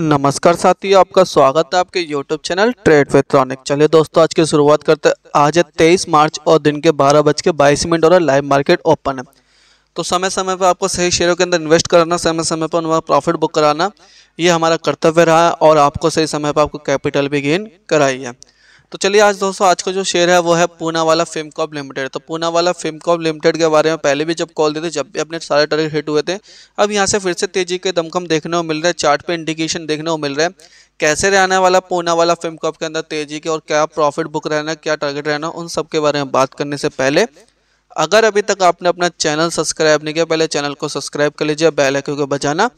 नमस्कार साथियों आपका स्वागत है आपके YouTube चैनल ट्रेड वेक्ट्रॉनिक चलिए दोस्तों आज की शुरुआत करते हैं आज है तेईस मार्च और दिन के बारह बज के बाईस मिनट और लाइव मार्केट ओपन है तो समय समय पर आपको सही शेयरों के अंदर इन्वेस्ट कराना समय समय पर उनका प्रॉफिट बुक कराना ये हमारा कर्तव्य रहा है और आपको सही समय पर आपको कैपिटल भी गेन कराई है तो चलिए आज दोस्तों आज का जो शेयर है वो है पूना वाला फिमकॉप लिमिटेड तो पूना वाला फिमकॉप लिमिटेड के बारे में पहले भी जब कॉल देते जब भी अपने सारे टारगेट हिट हुए थे अब यहाँ से फिर से तेजी के दमखम देखने को मिल रहा है चार्ट पे इंडिकेशन देखने को मिल रहा है कैसे रहने वाला पूना वाला फिल्म के अंदर तेजी के और क्या प्रॉफिट बुक रहना क्या टारगेट रहना उन सब के बारे में बात करने से पहले अगर अभी तक आपने अपना चैनल सब्सक्राइब नहीं किया पहले चैनल को सब्सक्राइब कर लीजिए बैलैक्यू को बजाना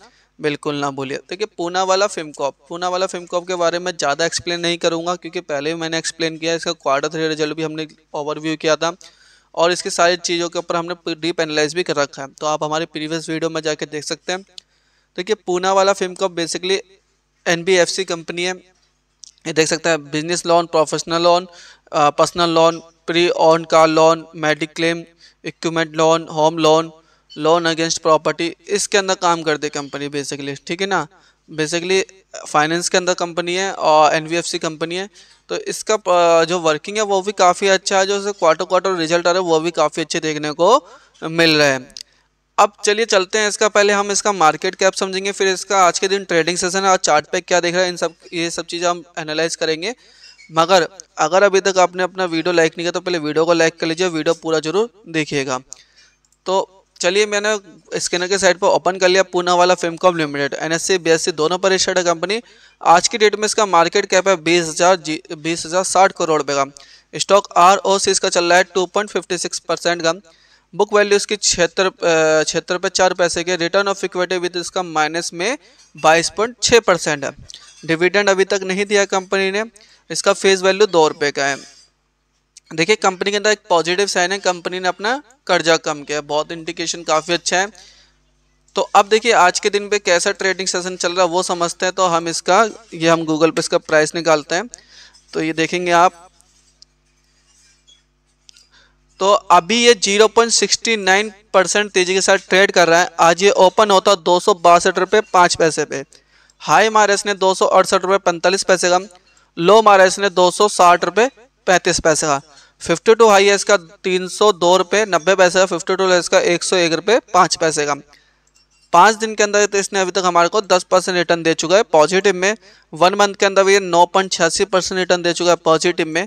बिल्कुल ना भूलिए देखिए पूना वाला फिमकॉप पूना वाला फिमकॉप के बारे में ज़्यादा एक्सप्लेन नहीं करूँगा क्योंकि पहले भी मैंने एक्सप्लेन किया इसका क्वार्टर थ्री रिजल्ट भी हमने ओवरव्यू किया था और इसकी सारी चीज़ों के ऊपर हमने डीप एनालाइज भी कर रखा है तो आप हमारे प्रीवियस वीडियो में जाकर देख सकते हैं देखिए पूना वाला फिमकॉप बेसिकली एन कंपनी है ये देख सकते हैं business loan professional loan personal loan pre owned car loan mediclaim equipment loan home loan loan against property इसके अंदर काम करती है कंपनी बेसिकली ठीक है ना बेसिकली फाइनेंस के अंदर कंपनी है और एन कंपनी है तो इसका जो वर्किंग है वो भी काफ़ी अच्छा है जो क्वार्टर क्वार्टर रिजल्ट आ रहा है वो भी काफ़ी अच्छे देखने को मिल रहे हैं अब चलिए चलते हैं इसका पहले हम इसका मार्केट कैप समझेंगे फिर इसका आज के दिन ट्रेडिंग सेशन है और चार्ट पे क्या देख रहा है इन सब ये सब चीज़ें हम एनालाइज करेंगे मगर अगर अभी तक आपने अपना वीडियो लाइक नहीं किया तो पहले वीडियो को लाइक कर लीजिए वीडियो पूरा जरूर देखिएगा तो चलिए मैंने स्कैनर के साइड पर ओपन कर लिया पूना वाला Filmcom limited N S C दोनों पर रजिस्टर्ड है कंपनी आज की डेट में इसका मार्केट कैप है बीस हज़ार जी बीस हज़ार साठ करोड़ रुपये का स्टॉक आर ओ सी इसका चल रहा है two point fifty six percent का बुक वैल्यू इसकी छिहत्तर छिहत्तर पे चार पैसे के रिटर्न ऑफ इक्विटी विद इसका माइनस में बाईस पॉइंट छः परसेंट है डिविडेंड अभी तक नहीं दिया कंपनी ने इसका फेस वैल्यू दो रुपये का है देखिए कंपनी के अंदर एक पॉजिटिव साइन है कंपनी ने अपना कर्जा कम किया बहुत इंडिकेशन काफ़ी अच्छा है तो अब देखिए आज के दिन पे कैसा ट्रेडिंग सेशन चल रहा है वो समझते हैं तो हम इसका ये हम गूगल पे इसका प्राइस निकालते हैं तो ये देखेंगे आप तो अभी ये 0.69 परसेंट तेजी के साथ ट्रेड कर रहा है आज ये ओपन होता दो सौ बासठ रुपये पाँच पैसे पे हाई मारे इसने दो सौ अड़सठ रुपये पैंतालीस पैसे का लो मारे इसने दो सौ साठ रुपये पैंतीस पैसे का फिफ्टी टू एस का तीन सौ दो रुपये नब्बे पैसे का फिफ्टी टू लेस का एक सौ एक रुपये पाँच पैसे का पाँच दिन के अंदर इसने अभी तक हमारे को दस परसेंट रिटर्न दे चुका है पॉजिटिव में वन मंथ के अंदर ये नौ पॉइंट छियासी परसेंट रिटर्न दे चुका है पॉजिटिव में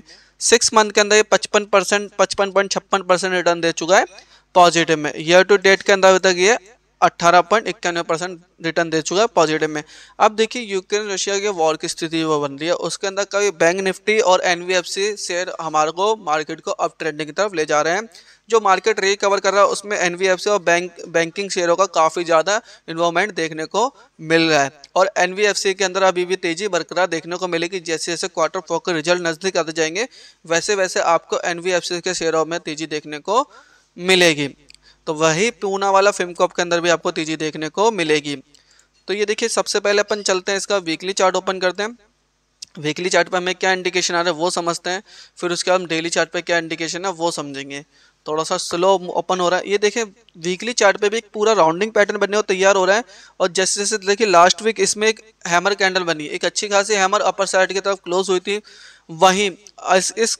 सिक्स मंथ के अंदर ये पचपन परसेंट पचपन पॉइंट छप्पन परसेंट रिटर्न दे चुका है पॉजिटिव में ईयर टू डेट के अंदर अभी तक ये अट्ठारह पॉइंट इक्यानवे परसेंट रिटर्न दे चुका है पॉजिटिव में अब देखिए यूक्रेन रशिया के वॉर की स्थिति वो बन रही है उसके अंदर कभी बैंक निफ्टी और एन शेयर हमारे को मार्केट को अप ट्रेंडिंग की तरफ ले जा रहे हैं जो मार्केट रिकवर कर रहा है उसमें एन और बैंक बैंकिंग शेयरों का काफ़ी ज़्यादा इन्वॉल्वमेंट देखने को मिल रहा है और एन के अंदर अभी भी तेज़ी बरकरार देखने को मिलेगी जैसे जैसे क्वार्टर फोर के रिजल्ट नज़दीक आते जाएंगे वैसे वैसे आपको एन के शेयरों में तेज़ी देखने को मिलेगी तो वही पूना वाला फिल्म कॉप के अंदर भी आपको तेजी देखने को मिलेगी तो ये देखिए सबसे पहले अपन चलते हैं इसका वीकली चार्ट ओपन करते हैं वीकली चार्ट पे हमें क्या इंडिकेशन आ रहा है वो समझते हैं फिर उसके बाद हम डेली चार्ट पे क्या इंडिकेशन है वो समझेंगे थोड़ा सा स्लो ओपन हो रहा है ये देखें वीकली चार्ट पे भी एक पूरा राउंडिंग पैटर्न बनने को तैयार हो रहा है और जैसे जैसे देखिए लास्ट वीक इसमें एक हैमर कैंडल बनी एक अच्छी खासी हैमर अपर साइड की तरफ क्लोज हुई थी वहीं इस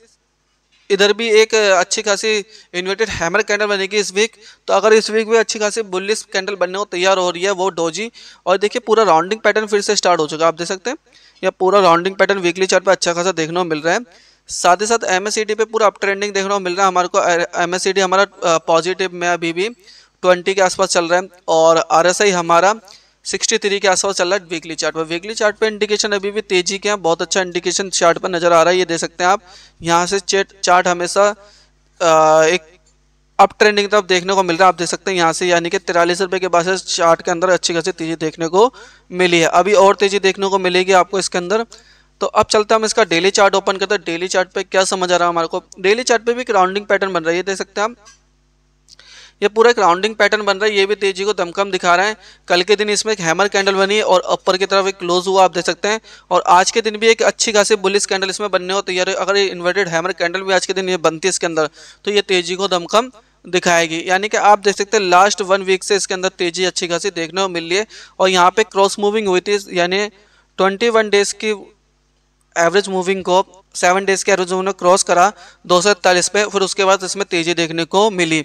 इधर भी एक अच्छी खासी इन्वर्टेड हैमर कैंडल बनेगी इस वीक तो अगर इस वीक में अच्छी खासी बुलिस कैंडल बनने को तैयार हो रही है वो डोजी और देखिए पूरा राउंडिंग पैटर्न फिर से स्टार्ट हो चुका है आप देख सकते हैं या पूरा राउंडिंग पैटर्न वीकली चार्ट पे अच्छा खासा देखने को मिल रहा है साथ ही साथ एम पे पूरा अप ट्रेंडिंग देखने को मिल रहा है हमारे को एम हमारा पॉजिटिव में अभी भी ट्वेंटी के आसपास चल रहा है और आर हमारा सिक्सटी थ्री के आसपास चल रहा है वीकली चार्ट पर वीकली चार्ट पर इंडिकेशन अभी भी तेजी के हैं बहुत अच्छा इंडिकेशन चार्ट पर नजर आ रहा है ये देख सकते हैं आप यहाँ से चार्ट हमेशा एक अप ट्रेंडिंग तरफ देखने को मिल रहा है आप देख सकते हैं यहाँ से यानी कि तिरालीस रुपये के बाद चार्ट के अंदर अच्छी खासी तेजी देखने को मिली है अभी और तेजी देखने को मिलेगी आपको इसके अंदर तो अब चलते हम इसका डेली चार्ट ओपन करते हैं डेली चार्ट पे क्या समझ आ रहा है हमारे को डेली चार्ट पे भी एक राउंडिंग पैटर्न बन रहा है देख सकते हैं आप ये पूरा एक राउंडिंग पैटर्न बन रहा है ये भी तेजी को दमकम दिखा रहा है कल के दिन इसमें एक हैमर कैंडल बनी और अपर की तरफ एक क्लोज हुआ आप देख सकते हैं और आज के दिन भी एक अच्छी खासी बुलिस कैंडल इसमें बनने हो तैयार तो अगर ये इन्वर्टेड हैमर कैंडल भी आज के दिन ये बनती है इसके अंदर तो ये तेजी को दमकम दिखाएगी यानी कि आप देख सकते हैं लास्ट वन वीक से इसके अंदर तेजी अच्छी खासी देखने को मिल रही है और यहाँ पे क्रॉस मूविंग हुई थी यानी ट्वेंटी वन डेज की एवरेज मूविंग को सेवन डेज के एवरेज उन्होंने क्रॉस करा दो पे फिर उसके बाद इसमें तेजी देखने को मिली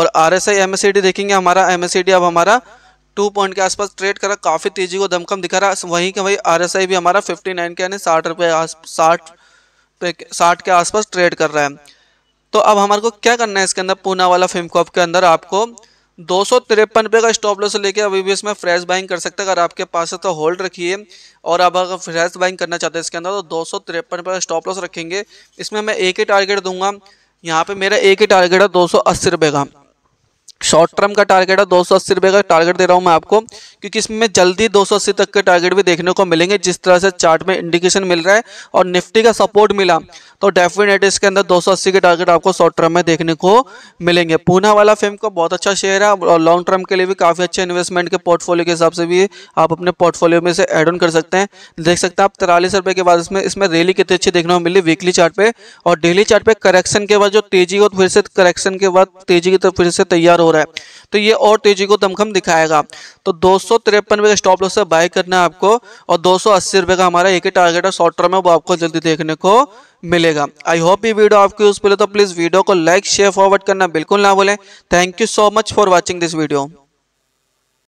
और आर एस देखेंगे हमारा एम अब हमारा टू पॉइंट के आसपास ट्रेड करा काफ़ी तेजी को दमकम दिखा रहा वहीं के वही आर भी हमारा फिफ्टी नाइन के यानी साठ रुपये साठ साठ के आसपास ट्रेड कर रहा है तो अब हमारे को क्या करना है इसके अंदर पूना वाला फिमकॉप के अंदर आपको दो सौ तिरपन रुपये का स्टॉप लॉस लेके अभी भी इसमें फ्रेश बाइंग कर सकते हैं अगर आपके पास है तो होल्ड रखिए और आप अगर फ्रेश बाइंग करना चाहते हैं इसके अंदर तो दो सौ तिरपन रुपये का स्टॉप लॉस रखेंगे इसमें मैं एक ही टारगेट दूंगा यहाँ पे मेरा एक ही टारगेट है दो सौ अस्सी रुपये का शॉर्ट टर्म का टारगेट है दो सौ अस्सी का टारगेट दे रहा हूँ मैं आपको क्योंकि इसमें जल्दी दो सौ अस्सी तक के टारगेट भी देखने को मिलेंगे जिस तरह से चार्ट में इंडिकेशन मिल रहा है और निफ्टी का सपोर्ट मिला तो डेफिनेट इसके अंदर दो सौ अस्सी के टारगेट आपको शॉर्ट टर्म में देखने को मिलेंगे पूना वाला फेम का बहुत अच्छा शेयर है और लॉन्ग टर्म के लिए भी काफ़ी अच्छे इन्वेस्टमेंट के पोर्टफोलियो के हिसाब से भी आप अपने पोर्टफोलियो में से एड ऑन कर सकते हैं देख सकते हैं आप तिरालीस रुपये के बाद इसमें इसमें रैली कितनी अच्छी देखने को मिली वीकली चार्ट पे और डेली चार्ट पे करेक्शन के बाद जो तेजी और फिर से करेक्शन के बाद तेजी की तरफ फिर से तैयार हो रहा है है तो ये और तेजी को दमखम दिखाएगा तो दो सौ तिरपन का स्टॉप लॉस से बाय करना है आपको और दो सौ का हमारा एक ही टारगेट है शॉर्ट टर्म में वो आपको जल्दी देखने को मिलेगा आई होप ये वीडियो आपकी यूजफुल है तो प्लीज़ वीडियो को लाइक शेयर फॉरवर्ड करना बिल्कुल ना भूलें thank you so much for watching this video